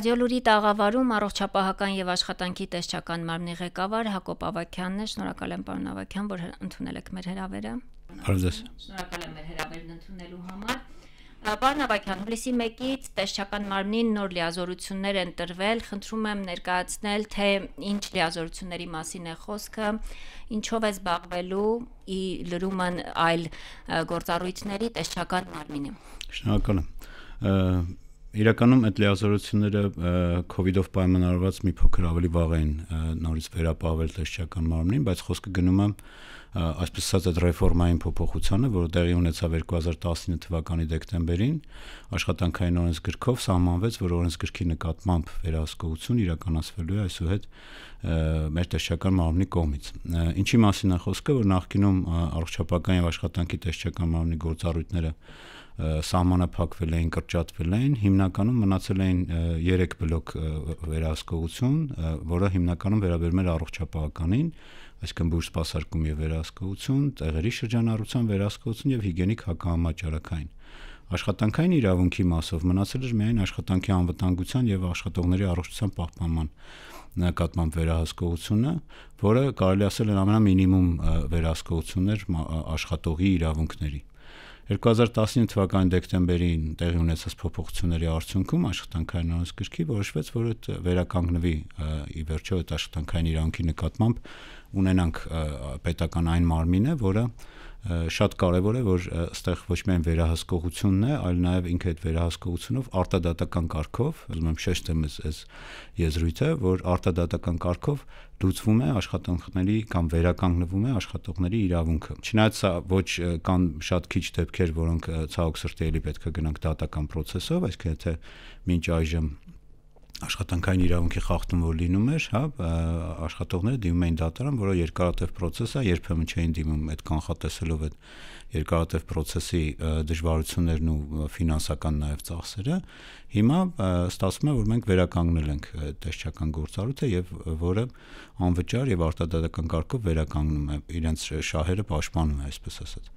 Ռադիոլուրի տաղավարում առողջապահական եւ աշխատանքի տեսչական մարմնի ղեկավար Հակոբ Ավակյանն է։ Շնորհակալ եմ պարոն Ավակյան, որ ընդունել եք մեր հրավերը։ Հարցես։ Շնորհակալ եմ մեր հրավերն ընդունելու համար։ Պարոն Ավակյան, հուլիսի 1-ից տեսչական մարմնին նոր լիազորություններ են տրվել։ Խնդրում եմ ներկայացնել, թե ինչ լիազորությունների մասին է խոսքը, ինչով է զբաղվելու ի լրումը այլ գործառույթների տեսչական մարմինը։ Շնորհակալ եմ իրականում այդ լիազորությունները COVID-ով պայմանավորված մի փոքր ավելի վաղ էին նորից վերապահվել տեսչական մարմնին, բայց խոսքը գնում է այսպես ասած այդ ռեֆորմային փոփոխությանը, որը տեղի ունեցավ 2019 թվականի դեկտեմբերին, աշխատանքային օրենսգրքով սահմանվեց, որ օրենսգրքի նկատմամբ վերահսկողություն իրականացվելու է այսուհետ մեր տեսչական մարմնի կողմից։ Ինչի մասին է խոսքը, որ նախկինում առողջապահական եւ աշխատանքի տեսչական մարմնի գործառույթները սահմանափակվել էին, կրճատվել էին, հիմնականում մնացել էին 3 բլոկ վերահսկողություն, որը հիմնականում վերաբերում էր առողջապահականին, այսինքն բուժ սպասարկում եւ վերահսկողություն, տեղերի շրջանառության վերահսկողություն եւ հիգիենիկ հակահամաճարակային աշխատանքային իրավունքի մասով մնացել էր միայն աշխատանքի անվտանգության եւ աշխատողների առողջության պահպանման նկատմամբ վերահսկողությունը, որը կարելի ասել է ամենամինիմում վերահսկողությունն էր աշխատողի իրավունքների։ 2019 թվականի դեկտեմբերին տեղի ունեցած փոփոխությունների արդյունքում աշխատանքային անոնս գրքի որոշվեց, որ այդ վերականգնվի ի վերջո այդ աշխատանքային իրանքի նկատմամբ ունենանք պետական այն մարմինը, որը որ շատ կարևոր է, որ այստեղ ոչ միայն վերահսկողությունն է, այլ նաև ինքը այդ վերահսկողությունով արտադատական կարգով, ուզում եմ շեշտեմ այս եզրույթը, որ արտադատական կարգով լուծվում է աշխատողների կամ վերականգնվում է աշխատողների իրավունքը։ Չնայած սա ոչ կան շատ քիչ դեպքեր, որոնք ցավոք սրտի էլի պետք է գնանք դատական process-ով, այսինքն եթե մինչ այժմ աշխատանքային իրավունքի խախտում որ լինում էր, հա, աշխատողները դիմում էին դատարան, որը երկարատև process է, երբեմն չէին դիմում այդ կանխատեսելով այդ երկարատև process-ի դժվարություններն ու ֆինանսական նաև ծախսերը։ Հիմա ստացվում է, որ մենք վերականգնել ենք տեսչական գործառույթը եւ որը անվճար եւ արտադատական կարգով վերականգնում է իրենց շահերը պաշտպանում է, այսպես ասած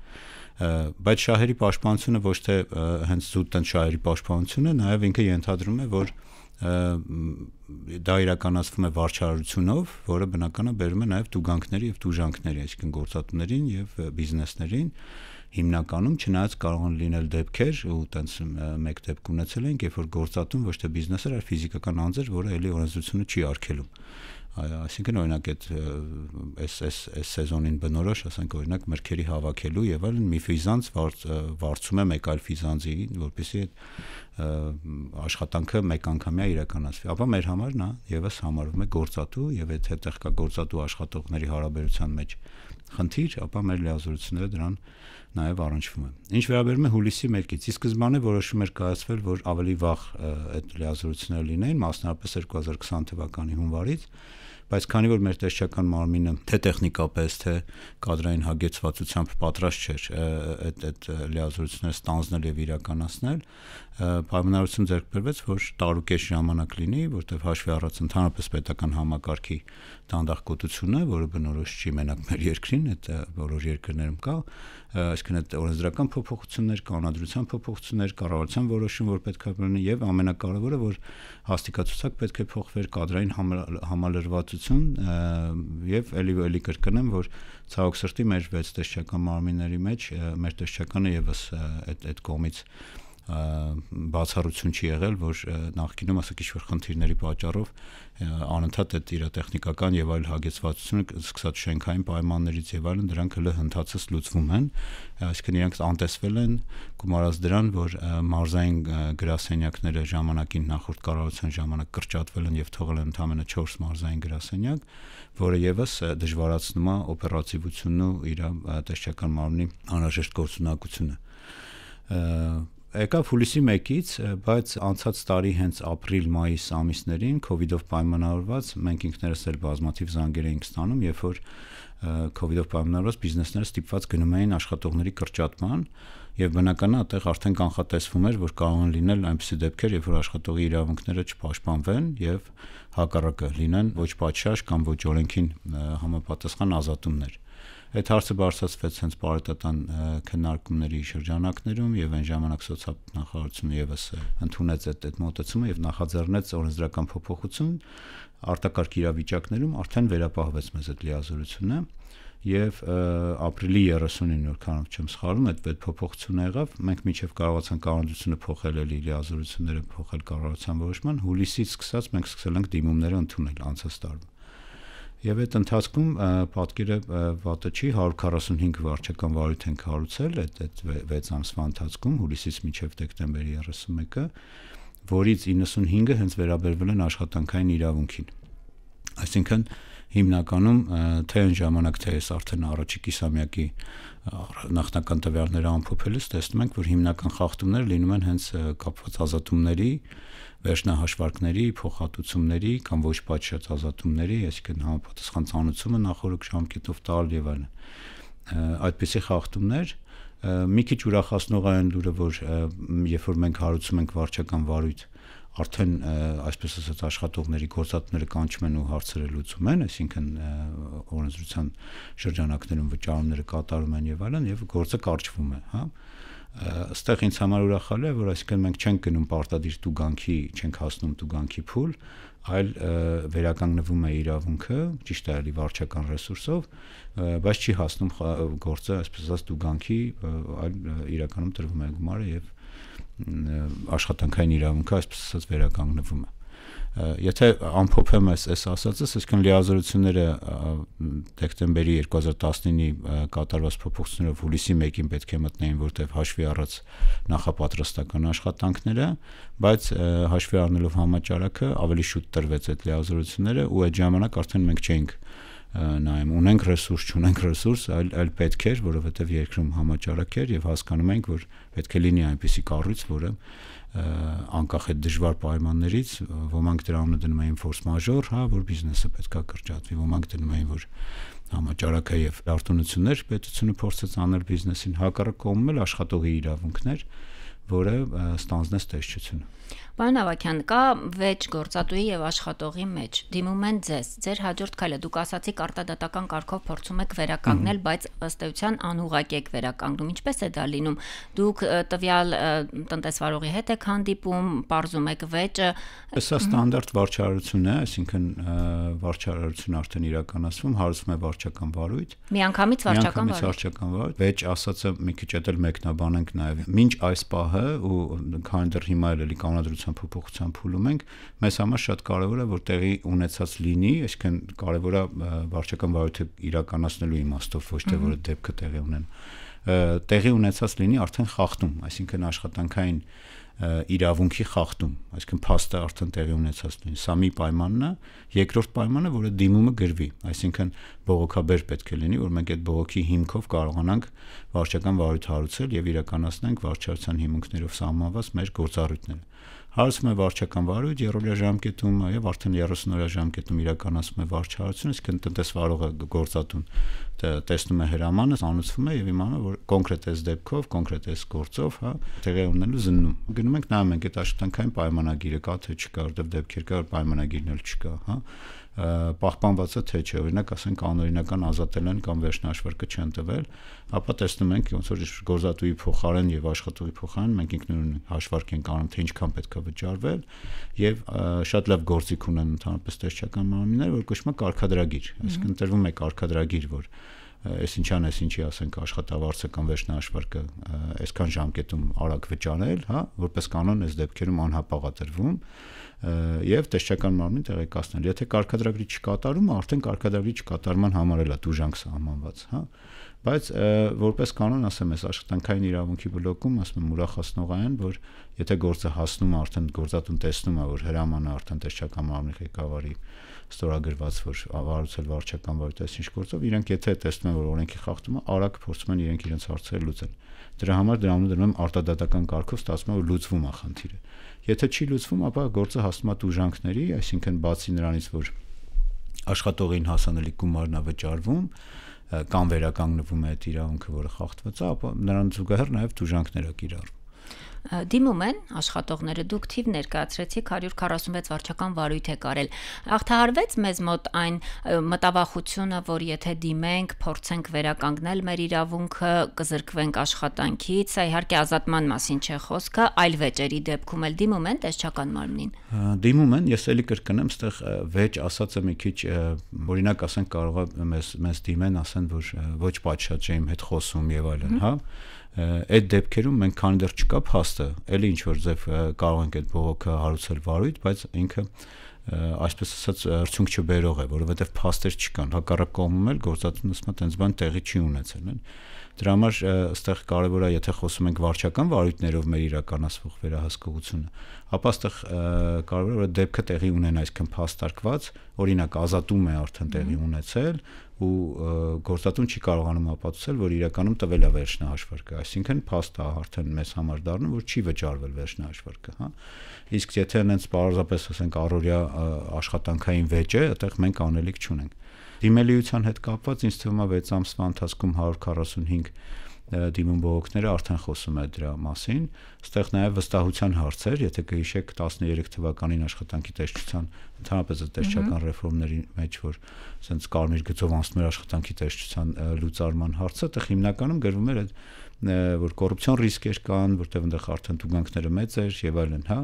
բայց շահերի պաշտպանությունը ոչ թե հենց զուտ տնտ շահերի պաշտպանությունը, նաև ինքը ենթադրում է, որ և, դա իրականացվում է վարչարությունով, որը բնական է բերում է նաև դուգանքների եւ դուժանքների, այսինքն գործատուներին եւ բիզնեսներին հիմնականում չնայած կարող են լինել դեպքեր ու տենց մեկ դեպք ունեցել ենք, երբ որ գործատուն ոչ թե բիզնես էր, այլ ֆիզիկական անձ էր, որը ելի օրենսդրությունը չի արգելում այսինքն օրինակ այդ այս այս այս սեզոնին բնորոշ, ասենք օրինակ մրգերի հավաքելու եւ այլն մի ֆիզանց վարձում է մեկ այլ ֆիզանցի, որպեսզի այդ աշխատանքը մեկ անգամյա իրականացվի։ Ապա մեր համար նա եւս համարվում է գործատու եւ եթե տեղկա գործատու աշխատողների հարաբերության մեջ խնդիր, ապա մեր լիազորությունները դրան նաև առնչվում են։ Ինչ վերաբերում է հուլիսի 1-ից, ի սկզբանե որոշում էր կայացվել, որ ավելի վաղ այդ լիազորությունները լինեին, մասնարարպես 2020 թվականի հունվարից, բայց քանի որ մեր տեսչական մարմինը թե տեխնիկապես թե կադրային հագեցվածությամբ պատրաստ չէր այդ այդ լիազորությունները ստանձնել եւ իրականացնել պայմանավորություն ձեռք բերվեց որ տարուկես ժամանակ լինի որտեվ հաշվի առած ընդհանրապես պետական համակարգի դանդաղկոտությունը որը բնորոշ չի մենակ մեր երկրին այդ բոլոր երկրներում կա այսինքն այդ օրենսդրական փոփոխություններ կանոնադրության փոփոխություններ կառավարության որոշում որ պետք է լինի եւ ամենակարևորը որ հաստիկացուցակ պետք է փոխվեր կադրային համալրվածություն հաջողություն եւ ելի ելի կրկնեմ, որ ցավոք սրտի մեր վեց տեսչական մարմինների մեջ մեր տեսչականը եւս այդ այդ կողմից բացառություն չի եղել, որ նախկինում ասեք ինչ-որ խնդիրների պատճառով անընդհատ այդ իրատեխնիկական եւ այլ հագեցվածությունը սկսած շենքային պայմաններից եւ այլն դրանք հենց հնդածս լուծվում են, այսինքն իրանք անտեսվել են գումարած դրան, որ մարզային գրասենյակները ժամանակին նախորդ կառավարության ժամանակ կրճատվել են եւ թողել են ընդամենը 4 մարզային գրասենյակ, որը եւս դժվարացնում է օպերատիվությունն ու իր տեսչական մարմնի անհրաժեշտ գործունակությունը եկավ հուլիսի 1-ից, բայց անցած տարի հենց ապրիլ-մայիս ամիսներին COVID-ով պայմանավորված մենք ինքներս էլ բազմաթիվ զանգեր էինք ստանում, երբ որ COVID-ով պայմանավորված բիզնեսները ստիպված գնում էին աշխատողների կրճատման, եւ բնականա այդտեղ արդեն կանխատեսվում էր, որ կարող են լինել այնպիսի դեպքեր, երբ որ աշխատողի իրավունքները չպաշտպանվեն եւ հակառակը լինեն ոչ պատշաճ կամ ոչ օրենքին համապատասխան ազատումներ։ Այդ հարցը բարձրացվեց հենց պարետական քննարկումների շրջանակներում եւ այն ժամանակ սոցիալ նախարարությունը եւս ընդունեց այդ այդ մոտեցումը եւ նախաձեռնեց օրենսդրական փոփոխություն արտակարգ իրավիճակներում արդեն վերապահվեց մեզ այդ լիազորությունը եւ ապրիլի 30-ին որ կարող չեմ սխալվում, այդ այդ փոփոխությունը եղավ։ Մենք միջև կարողացանք կառավարությունը փոխել, էլի լիազորությունները փոխել կառավարության որոշման, հուլիսից սկսած մենք սկսել ենք դիմումները ընդունել անցած տարվա։ Եվ այդ ընթացքում պատկերը վատը չի 145 վարչական վարույթ են կառուցել այդ այդ 6 ամսվա ընթացքում հուլիսից մինչև դեկտեմբերի 31-ը, որից 95-ը հենց վերաբերվել են աշխատանքային իրավունքին։ Այսինքն հիմնականում թե այն ժամանակ թե այս արդեն առաջի կիսամյակի նախնական տվյալները ամփոփելուց տեսնում ենք, որ հիմնական խախտումները լինում են հենց կապված ազատումների վերջնահաշվարկների, փոխհատուցումների կամ ոչ պատշաճ ազատումների, այսինքն համապատասխան ցանուցումը նախորդ ժամկետով տալ եւ այլն։ Այդպիսի խախտումներ մի քիչ ուրախացնող այն լուրը, որ երբ որ մենք հարուցում ենք վարչական վարույթ, արդեն այսպես ասած աշխատողների գործատները կանչում են ու հարցերը լուծում են, այսինքն օրենսդրության շրջանակներում վճարումները կատարում են եւ այլն եւ գործը կարճվում է, հա։ Աստեղ ինձ համար ուրախալ է, որ այսինքն մենք չենք գնում պարտադիր տուգանքի, չենք հասնում տուգանքի փուլ, այլ վերականգնվում է իրավունքը, ճիշտ է, լի վարչական ռեսուրսով, բայց չի հասնում գործը, այսպես ասած, դուգանքի, այլ իրականում տրվում է գումարը եւ աշխատանքային իրավունքը, այսպես ասած, վերականգնվում է եթե ամփոփեմ այս այս ասածս, այսինքն լիազորությունները դեկտեմբերի 2019-ի կատարված փոփոխություններով հուլիսի 1-ին պետք է մտնեին, որտեղ հաշվի առած նախապատրաստական աշխատանքները, բայց հաշվի առնելով համաճարակը ավելի շուտ տրվեց այդ լիազորությունները ու այդ ժամանակ արդեն մենք չէինք նայեմ ունենք ռեսուրս, չունենք ռեսուրս, այլ այլ պետք էր, որովհետև երկրում համաճարակ էր եւ հասկանում ենք, որ պետք է լինի այնպիսի կառույց, որը անկախ այդ դժվար պայմաններից ոմանք դրա անունը դնում էին force majeure, հա, որ բիզնեսը պետքա կրճատվի, ոմանք դնում էին, որ համաճարակը եւ արտոնություններ պետությունը փորձեց անել բիզնեսին, հակառակ կողմում էլ աշխատողի իրավունքներ, որը ստանձնեց տեսչությունը։ Պարոն Ավակյան, կա վեճ գործատուի եւ աշխատողի մեջ։ Դիմում են ձեզ։ Ձեր հաջորդ քայլը դուք ասացիք արտադատական կարգով փորձում եք վերականգնել, բայց ըստ էության անուղակ եք վերականգնում։ Ինչպես է դա լինում։ Դուք տվյալ տնտեսվարողի հետ եք հանդիպում, parzum եք վեճը։ Սա ստանդարտ վարչարարություն է, այսինքն վարչարարություն արդեն իրականացվում, հարուցվում է վարչական վարույթ։ Միանգամից վարչական վարույթ։ Միանգամից վարչական վարույթ։ Վեճ ասածը մի քիչ էլ մեկնաբանենք նաև։ Մինչ այս պահը ու քան դեռ հիմա էլ էլի կանոնադրություն փոփոխությամբ փոփոխությամբ փուլում ենք, մեզ համար շատ կարևոր է որ տեղի ունեցած լինի, այսինքն կարևոր է վարչական վարույթը իրականացնելու իմաստով ոչ թե որ դեպքը տեղի ունենա տեղի ունեցած լինի արդեն խախտում, այսինքն աշխատանքային իրավունքի խախտում, այսինքն փաստը արդեն տեղի ունեցած լինի։ Սա մի պայմանն է, երկրորդ պայմանը, որը դիմումը գրվի, այսինքն բողոքաբեր պետք է լինի, որ մենք այդ բողոքի հիմքով կարողանանք վարչական վարույթ հարուցել եւ իրականացնենք վարչարության հիմունքներով սահմանված մեր գործառույթները հարուցում է վարչական վարույթ, երրորդյաժամկետում եւ արդեն 30-նորյաժամկետում իրականացում է վարչահարություն, իսկ տնտեսվարողը գործատուն տեսնում է հրամանը, անուցվում է եւ իմանում որ կոնկրետ այս դեպքով, կոնկրետ այս գործով, հա, տեղի ունելու զննում։ Գնում ենք նայում ենք այդ աշխատանքային պայմանագիրը կա թե չկա, որտեղ դեպքեր կա, որ պայմանագիրն էլ չկա, հա պահպանվածը թե չէ, օրինակ ասենք անօրինական ազատել են կամ վերջնաշվարկը չեն տվել, ապա տեսնում ենք ոնց որ գործատուի փոխարեն եւ աշխատողի փոխարեն մենք ինքնուրույն հաշվարկ ենք անում թե ինչքան պետք է վճարվել եւ շատ լավ գործիք ունեն ընդհանրապես տեսչական մարմինները, որ կոչվում է կարգադրագիր, այսինքն ընտրվում է կարգադրագիր, որ այսինչան այսինչի ասենք աշխատավարձը կամ վերջնահաշվարկը այսքան ժամկետում արագ վճարել, հա, որպես կանոն այս դեպքերում անհապաղ է դրվում եւ տեսչական մարմին տեղեկացնել։ Եթե կարգադրագրի չկատարումը, արդեն կարգադրագրի չկատարման համար էլա դուժանք սահմանված, հա բայց որպես կանոն ասեմ ես աշխատանքային իրավունքի բլոկում ասում եմ ուրախացնող այն որ եթե գործը հասնում արդեն գործատուն տեսնում է որ հրամանը արդեն տեսչական մարմնի ղեկավարի ստորագրված որ վարուցել վարչական վարույթասինչ գործով, իրենք եթե տեսնեն որ օրենքի խախտում է, արագ փորձում են իրենք իրենց հարցերը լուծել։ Դրա համար դրանով դնում արտադատական կարգով ստացվում է որ լուծվում է խնդիրը։ Եթե չի լուծվում, ապա գործը հասնում է դուժանքների, այսինքն բացի նրանից որ աշխատողին հասանելի գումարն է վճարվում, կամ վերականգնվում է այդ իրավունքը, որը խախտված է, ապա նրան զուգահեռ նաև դուժանքներ է կիրառվում դիմում են աշխատողները դուք թիվ ներկայացրեցիք 146 վարչական վարույթ է կարել հաղթահարվեց մեզ մոտ այն մտավախությունը որ եթե դիմենք փորձենք վերականգնել մեր իրավունքը կզրկվենք աշխատանքից սա իհարկե ազատման մասին չէ խոսքը այլ վեճերի դեպքում էլ դիմում են տեսչական մարմնին դիմում են ես էլի կրկնեմ այդտեղ վեճ ասածը մի քիչ օրինակ ասենք կարող է մեզ մեզ դիմեն ասեն որ ոչ պատշաճ եմ հետ խոսում եւ այլն հա այդ դեպքերում մենք քանի դեռ չկա փաստը, էլի ինչ որ ձև կարող ենք այդ բողոքը հարուցել վարույթ, բայց ինքը այսպես ասած հրցունք չբերող է, որովհետև փաստեր չկան։ Հակառակ կողմում էլ գործածությունն ասում է, տենց բան տեղի չի ունեցել, են։ հա։ Դրա համար այստեղ կարևոր է, եթե խոսում ենք վարչական վարույթներով մեր իրականացվող վերահսկողությունը, ապա այստեղ կարևոր է դեպքը տեղի ունենա, այսինքն փաստարկված, օրինակ ազատում է արդեն տեղի ունեցել ու գործատուն չի կարողանում ապացուցել, որ իրականում տվել է վերջնահաշվարկը, այսինքն փաստը արդեն մեզ համար դառնում, որ չի վճարվել վերջնահաշվարկը, հա։ Իսկ եթե հենց պարզապես ասենք առօրյա աշխատանքային վեճ է, այդտեղ մենք անելիք չունենք Դիմելիության հետ կապված ինձ թվում է 6 ամսվա ընթացքում 145 դիմում բողոքները արդեն խոսում է դրա մասին։ Այստեղ նաև վստահության հարցեր, եթե կհիշեք 13 թվականին աշխատանքի տեսչության ընդհանրապես տեսչական ռեֆորմների մեջ, որ ասենց կարմիր գծով անցնում էր աշխատանքի տեսչության լուծարման հարցը, այդտեղ հիմնականում գրվում էր այդ որ կոռուպցիոն ռիսկեր կան, որտեղ այնտեղ արդեն ցուցանքները մեծ էր եւ այլն, հա։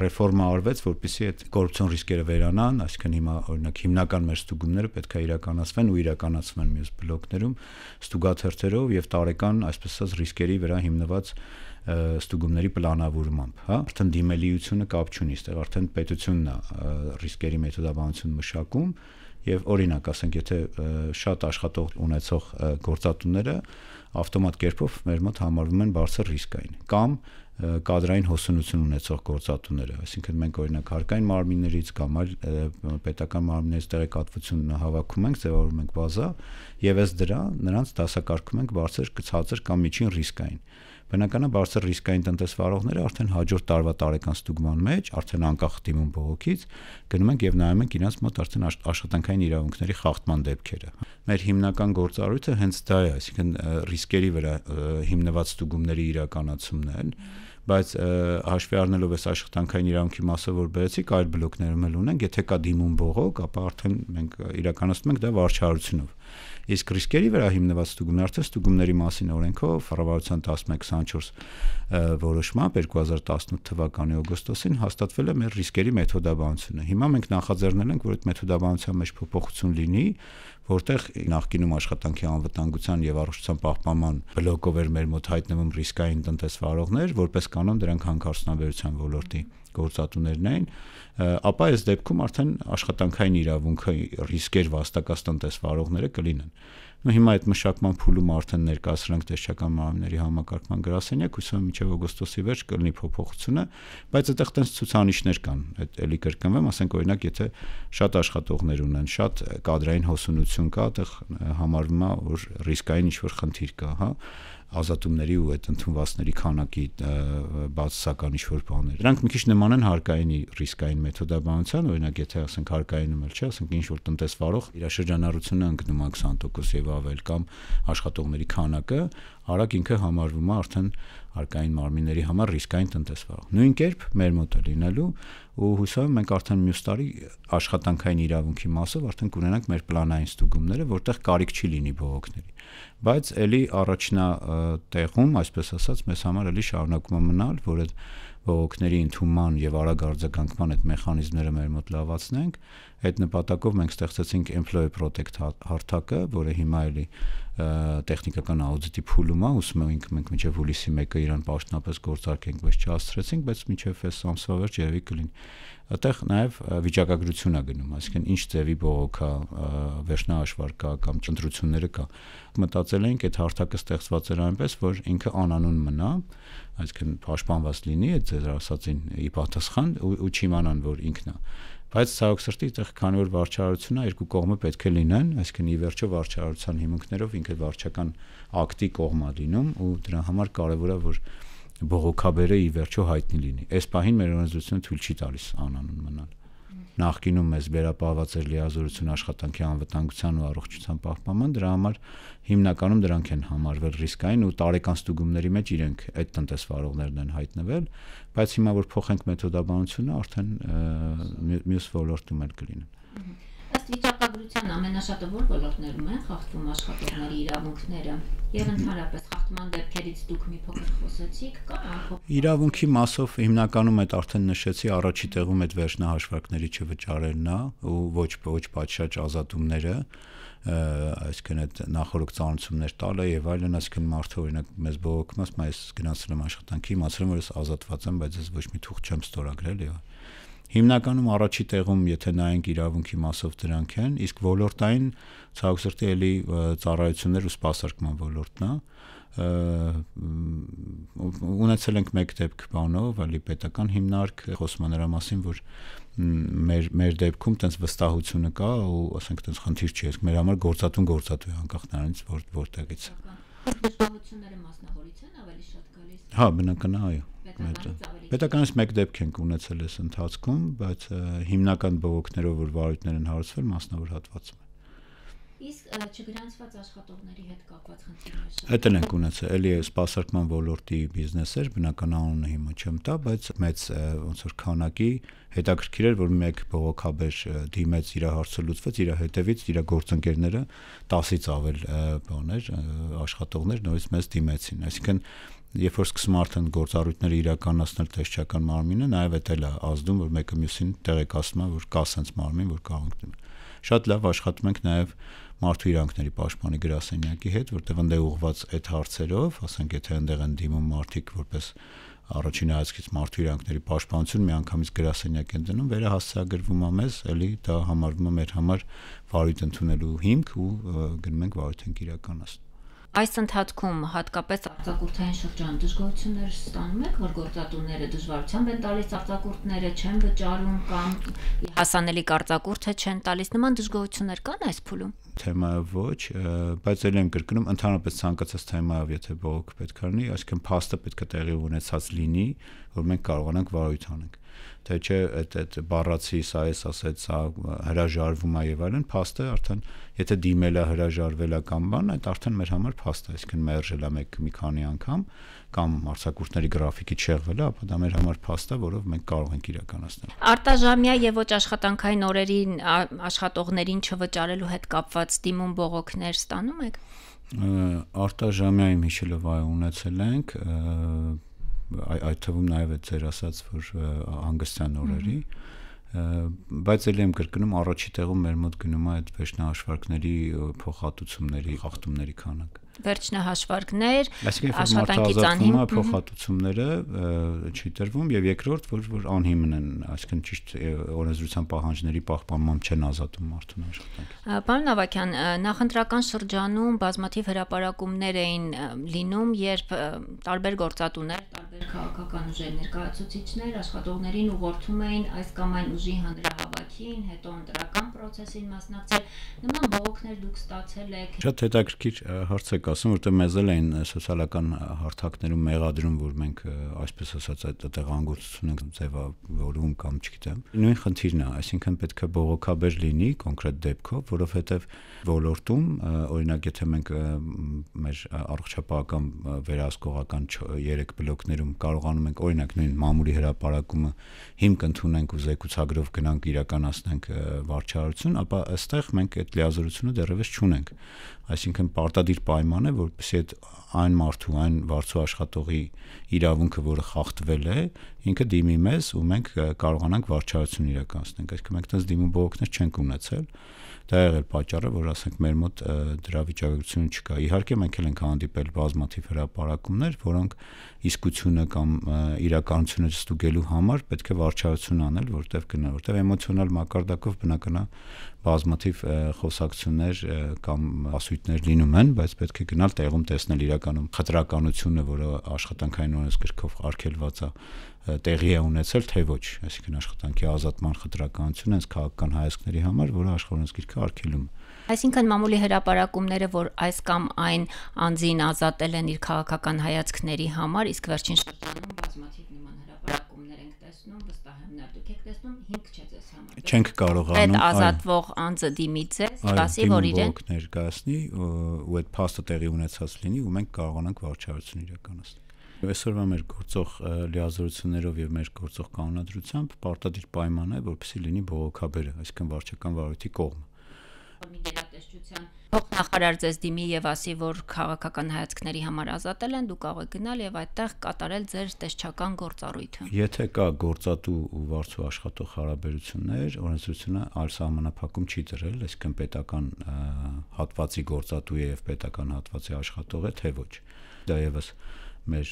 Ռեֆորմա արվեց, որպեսզի այդ կոռուպցիոն ռիսկերը վերանան, այսինքն հիմա օրինակ հիմնական մեր ստուգումները պետք է իրականացվեն ու իրականացվեն մյուս բլոկներում ստուգաթերթերով եւ տարեկան, այսպես ասած, ռիսկերի վրա հիմնված ստուգումների պլանավորմամբ, հա, արդեն դիմելիությունը կապ չունի, այստեղ արդեն պետությունն է ռիսկերի մեթոդաբանություն մշակում եւ օրինակ, ասենք, եթե շատ աշխատող ունեցող գործատուները ավտոմատ կերպով մեր մոտ համարվում են բարձր ռիսկային կամ կադրային հոսունություն ունեցող գործատուները, այսինքն մենք օրինակ հարկային մարմիններից կամ այլ պետական մարմիններից տեղեկատվություն հավաքում ենք, ձևավորում ենք բազա եւ ես դրա նրանց դասակարգում ենք բարձր, ցածր կամ միջին ռիսկային բնականաբար բարձր ռիսկային տնտեսվարողները արդեն հաջորդ տարվա տարեկան ստուգման մեջ, արդեն անկախ դիմում բողոքից, գնում են եւ նայում են իրենց մոտ արդեն աշխատանքային իրավունքների խախտման դեպքերը։ Մեր հիմնական գործառույթը հենց դա է, այսինքն ռիսկերի վրա հիմնված ստուգումների իրականացումն է բայց հաշվի առնելով այս աշխատանքային իրավունքի մասը, որ բերեցիք, այլ բլոկներում էլ ունենք, եթե կա դիմում բողոք, ապա արդեն մենք իրականացնում ենք դա վարչարությունով։ Իսկ ռիսկերի վրա հիմնված ստուգումն արդեն ստուգումների մասին օրենքով Փառավարության 1124 որոշմամբ 2018 թվականի օգոստոսին հաստատվել է մեր ռիսկերի մեթոդաբանությունը։ Հիմա մենք նախաձեռնել ենք, որ այդ մեթոդաբանության մեջ փոփոխություն լինի, որտեղ նախկինում աշխատանքի անվտանգության եւ առողջության պահպանման բլոկով էր մեր մոտ հայտնվում ռիսկային տնտեսվարողներ, որպես կանոն դրանք հանքարդյունաբերության ոլորտի գործատուներն էին, ապա այս դեպքում արդեն աշխատանքային իրավունքի ռիսկեր վաստակած տնտեսվարողները կլինեն։ Ու հիմա այդ մշակման փուլում արդեն ներկայացրանք տեսչական մարմինների համակարգման գրասենյակ, հուսով մինչև օգոստոսի վերջ կլինի փոփոխությունը, բայց այդտեղ տենց ցուցանիշներ կան։ Այդ էլի կրկնվեմ, ասենք օրինակ, եթե շատ աշխատողներ ունեն, շատ կադրային հոսունություն կա, այդտեղ համարվում է, որ ռիսկային ինչ-որ խնդիր կա, հա ազատումների ու այդ ընդունվածների քանակի բացասական ինչ-որ բաներ։ Դրանք մի քիչ նման են հարկայինի ռիսկային մեթոդաբանության, օրինակ եթե ասենք հարկայինում էլ չէ, ասենք ինչ որ տնտեսվարող իր շրջանառությունը ընկնում է 20% եւ ավել կամ աշխատողների քանակը, արագ ինքը համարվում է արդեն հարկային մարմինների համար ռիսկային տնտեսվարող։ Նույն կերպ մեր մոտ է լինելու ու հուսով մենք արդեն մյուս տարի աշխատանքային իրավունքի մասով արդեն կունենանք մեր պլանային ստուգումները, որտեղ կարիք չի լինի բողոքների։ Բայց ելի առաջնա տեղում, այսպես ասած, մեզ համար ելի շարունակում է մնալ, որ այդ օգների ընդհանման եւ արագ արձագանքման այդ մեխանիզմները մեր մոտ լավացնենք, այդ նպատակով մենք ստեղծեցինք Employee Protect հա-, հարթակը, որը հիմա էլի տեխնիկական աուդիտի փուլում է, ուսում ենք մենք մինչև հուլիսի 1-ը իրան պաշտոնապես գործարկենք, բայց չհասցրեցինք, բայց մինչև այս ամսվա վերջ երևի կլինի այդտեղ նաև վիճակագրություն է գնում, այսինքն ինչ ձևի բողոք է, վերջնահաշվար կա կամ ճնտրությունները կա։ Մտածել ենք այդ հարթակը ստեղծված էր այնպես, որ ինքը անանուն մնա, այսինքն պաշտպանված լինի այդ ձեր ասածին ի պատասխան ու, ու չիմանան, որ ինքն է բայց ցավոք սրտի այդտեղ քանի որ վարչարությունն է երկու կողմը պետք է լինեն, այսինքն ի վերջո վարչարության հիմունքներով ինքը վարչական ակտի կողմա լինում ու դրա համար կարևոր է որ բողոքաբերը ի վերջո հայտնի լինի։ Այս պահին մեր օրենսդրությունը թույլ չի տալիս անանուն մնալ։ Նախկինում մեզ վերապահված էր լիազորություն աշխատանքի անվտանգության ու առողջության պահպանման, դրա համար հիմնականում դրանք են համարվել ռիսկային ու տարեկան ստուգումների մեջ իրենք այդ տնտեսվարողներն են հայտնվել, բայց հիմա որ փոխենք մեթոդաբանությունը, արդեն մյուս ոլորտում էլ կլինեն։ Ա ըստ վիճակագրության ամենաշատը որ ոլորտներում են խախտվում աշխատողների իրավունքները եւ ընդհանրապես խախտման դեպքերից դուք մի փոքր խոսեցիք կամ Իրավունքի մասով հիմնականում այդ արդեն նշեցի առաջի տեղում այդ վերջնահաշվարկների չվճարելն է ու ոչ ոչ պատշաճ ազատումները այսինքն այդ նախորդ ծանոթություններ տալը եւ այլն, այսինքն մարդը օրինակ մեզ բողոքում ասում է, ես գնացել եմ աշխատանքի, իմացել եմ որ ես ազատված եմ, բայց ես ոչ մի թուղթ չեմ ստորագրել եւ Հիմնականում առաջի տեղում, եթե նայենք իրավունքի մասով դրանք են, իսկ ոլորտային ցածրտի էլի ծառայություններ ու սպասարկման ոլորտն է ունեցել ենք մեկ դեպք բանով, ալի պետական հիմնարկ խոսում է նրա մասին, որ մեր մեր դեպքում տենց վստահությունը կա ու ասենք տենց խնդիր չի, իսկ մեր համար գործատուն գործատու է անկախ նրանից, որ որտեղից է։ որ, Վստահությունները մասնավորիցեն ավելի շատ գալիս։ Հա, բնական է, այո։ Պետականից մեկ դեպք ենք ունեցել այս ընթացքում, բայց հիմնական բողոքներով որ վարույթներ են հարուցվել մասնավոր հատվածում։ Իսկ չգրանցված աշխատողների հետ կապված խնդիրներ։ Հետն ենք ունեցել, էլի սպասարկման ոլորտի բիզնեսեր, բնական անունը հիմա չեմ տա, բայց մեծ ոնց որ քանակի հետաքրքիր էր, որ մեկ բողոքաբեր դիմեց իր հարցը լուծվեց, իր հետևից իր գործընկերները 10-ից ավել բաներ, աշխատողներ նորից մեզ դիմեցին։ Այսինքն երբ որ սկսում արդեն գործառույթները իրականացնել տեսչական մարմինը, նաև էտել է ազդում, որ մեկը մյուսին տեղեկացնում է, որ կա սենց մարմին, որ կարող ենք դիմել։ Շատ լավ աշխատում ենք նաև մարդու իրանքների պաշտպանի գրասենյակի հետ, որտեղ ընդ է ուղված այդ հարցերով, ասենք եթե ընդեղ են դիմում մարդիկ որպես առաջին հայացքից մարդու իրանքների պաշտպանություն միանգամից գրասենյակ են դնում, վերահասցեագրվում է մեզ, էլի դա համարվում է մեր համար վարույթ ընդունելու հիմք ու գնում ենք վարույթ ենք իրականացնում։ Այս ընթացքում հատկապես արձակուրդային շրջան դժգոհություններ ստանում եք, որ գործատուները դժվարությամբ են տալիս արձակուրդները, չեն վճարում կամ հասանելի արձակուրդը չեն տալիս։ Նման դժգոհություններ կան այս փուլում թեմայով ոչ, բայց ել եմ կրկնում ընդհանրապես ցանկացած թեմայով, եթե բողոք պետք է լինի, այսինքն փաստը պետք է տեղի ունեցած լինի, որ մենք կարողանանք վարույթ անենք թե չէ այդ այդ բառացի սա էս ասեց սա հրաժարվում է եւ այլն փաստը արդեն եթե դիմելա հրաժարվելա կամ բան այդ արդեն մեր համար փաստ է այսինքն մերժելա մեկ մի քանի անգամ կամ արցակուրտների գրաֆիկի չեղվելա ապա դա մեր համար փաստ է որով մենք կարող ենք իրականացնել արտաժամյա եւ ոչ աշխատանքային օրերին աշխատողներին չվճարելու հետ կապված դիմում բողոքներ ստանում եք արտաժամյայի միջելով այ ունեցել ենք և, այդ թվում նաև է ձեր ասած որ հանգստյան օրերի բայց ելի եմ կրկնում առաջի տեղում մեր մոտ գնում է այդ վերջնահաշվարկների փոխհատուցումների խախտումների քանակ վերջնահաշվարկներ, աշխատանքի ցանհին փոխհատուցումները չի տրվում եւ երկրորդ որ որ անհիմն են, այսինքն ճիշտ օրենսդրության պահանջների պահպանմամբ չեն ազատում մարդուն աշխատանքից։ Պարոն Նավակյան, նախընտրական շրջանում բազմաթիվ հրաապարակումներ էին լինում, երբ տարբեր գործատուներ, տարբեր քաղաքական ուժեր ներկայացուցիչներ աշխատողներին ուղղորդում էին այս կամ այն ուժի հանրահավաքին, հետո ընտրական process-ին մասնակցել։ Նման բողոքներ դուք ստացել եք։ Շատ հետաքրքիր հարց է եք ասում, որտեղ մեզ էլ այն սոցիալական հարթակներում մեղադրում, որ մենք այսպես ասած այդ տեղանգործությունը ձևավորում կամ չգիտեմ։ Նույն խնդիրն է, այսինքն պետք է բողոքաբեր լինի կոնկրետ դեպքով, որովհետև ոլորտում, օրինակ, եթե մենք մեր առողջապահական վերահսկողական 3 բլոկներում կարողանում ենք օրինակ նույն մամուլի հրաապարակումը հիմք ընդունենք ու զեկուցագրով գնանք իրականացնենք վարչարություն, ապա այստեղ մենք այդ լիազորությունը դեռևս չունենք։ Այսինքն պարտադիր պայման պայմանը, որպեսզի այդ այն մարդու, այն վարձու աշխատողի իրավունքը, որը խախտվել է, ինքը դիմի մեզ ու մենք կարողանանք վարչարություն իրականացնենք այսինքն մենք այդպես դիմում բողոքներ չենք ունեցել դա եղել պատճառը որ ասենք մեր մոտ դրա վիճակությունը չկա իհարկե մենք էլ ենք հանդիպել բազմաթիվ հրապարակումներ որոնք իսկությունը կամ իրականությունը ստուգելու համար պետք է վարչարություն անել որտեվ գնա որտեվ էմոցիոնալ մակարդակով բնականա բազմաթիվ խոսակցություններ կամ ասույթներ լինում են, բայց պետք է գնալ տեղում տեսնել իրականում խտրականությունը, որը աշխատանքային օրենսգրքով արգելված է տեղի է ունեցել, թե ոչ, այսինքն աշխատանքի ազատման խտրականությունը այս քաղաքական հայացքների համար, որը աշխարհոնց գիրքը արգելում է։ Այսինքն մամուլի հրաապարակումները, որ այս կամ այն անձին ազատել են իր քաղաքական հայացքների համար, իսկ վերջին շրջանում բազմաթիվ նման հրաապարակումներ ենք տեսնում, վստահ եմ նա դուք եք տեսնում 5 չէ ձեզ համար։ Չենք կարողանում այդ ազատվող անձը դիմի ձեզ, ասի, որ իրեն ներկայացնի ու այդ փաստը տեղի ունեցած լինի ու մենք կարողանանք վարչարություն իրականացնել։ Այսօրվա մեր գործող լիազորություններով եւ մեր գործող կանոնադրությամբ պարտադիր պայման է, որպեսզի լինի բողոքաբերը, այսինքն վարչական վարույթի կողմը։ Գերատեսչության փոխնախարար ձեզ դիմի եւ ասի, որ քաղաքական հայացքների համար ազատել են, դու կարող եք գնալ եւ այդտեղ կատարել ձեր տեսչական գործառույթը։ Եթե կա գործատու ու վարձու աշխատող հարաբերություններ, օրենսդրությունը այլ սահմանափակում չի դրել, այսինքն պետական հատվածի գործատու եւ պետական հատվածի աշխատող է, թե ոչ։ Դա եւս և մեր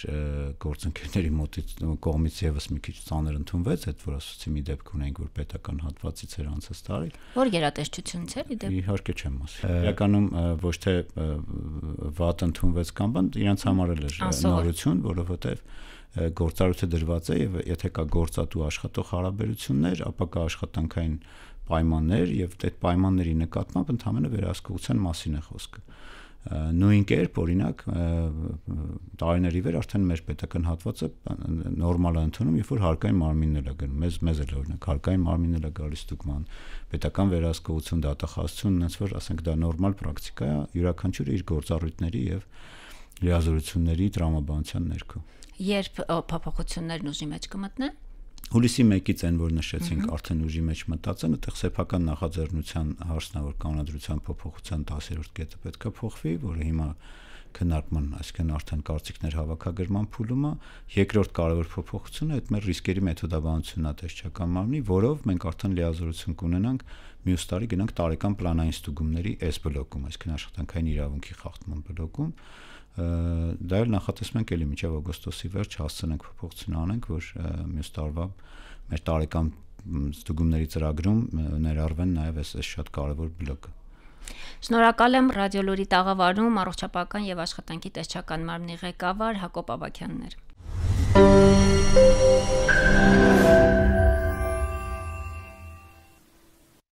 գործընկերների մոտից կողմից եւս մի քիչ ցաներ ընդունվեց, այդ որ ասացի մի դեպք ունենք, որ պետական հատվածից էր անցած տարի։ Որ գերատեսչությունից էր իդեպ։ Իհարկե չեմ ասի։ Իրականում ոչ թե վատ ընդունվեց կամ բան, իրանց համար էլ էր նորություն, որովհետեւ գործառույթը դրված է եւ եթե կա գործատու աշխատող հարաբերություններ, ապա կա աշխատանքային պայմաններ եւ այդ պայմանների նկատմամբ ընդհանրապես վերահսկողության մասին է խոսքը նույն կերպ օրինակ տարիների վեր արդեն մեր պետական հատվածը նորմալ է ընդունում, երբ որ հարկային մարմինն էլ է գնում։ Մեզ մեզ էլ օրինակ հարկային մարմինն էլ է գալիս ստուգման, պետական վերահսկողություն, դատախազություն, այնպես որ ասենք դա նորմալ պրակտիկա է յուրաքանչյուրը իր գործառույթների եւ լիազորությունների տրամաբանության ներքո։ Երբ փոփոխություններն ուժի մեջ կմտնեն, հուլիսի 1-ից են որ նշեցինք արդեն ուժի մեջ մտածեն, այդտեղ սեփական նախաձեռնության հարցն է որ կանոնադրության փոփոխության 10-րդ կետը պետքա փոխվի, որը հիմա քննարկման, այսինքն արդեն կարծիքներ հավաքագրման փուլումը, երկրորդ կարևոր փոփոխությունը այդ մեր ռիսկերի մեթոդաբանությունն է տեսչական մարմնի, որով մենք արդեն լիազորություն կունենանք մյուս տարի գնանք տարեկան պլանային ստուգումների S բլոկում, այսինքն աշխատանքային իրավունքի խախտման բլոկում դա էլ նախատեսում ենք էլի մինչև օգոստոսի վերջ հասցնենք փոփոխություն անենք, որ մյուս տարվա մեր տարեկան ստուգումների ծրագրում ներառվեն նաև այս շատ կարևոր բլոկը։ Շնորհակալ եմ ռադիոլուրի տաղավարում առողջապահական եւ աշխատանքի տեսչական մարմնի ղեկավար Հակոբ Ավակյաններ։ Thank you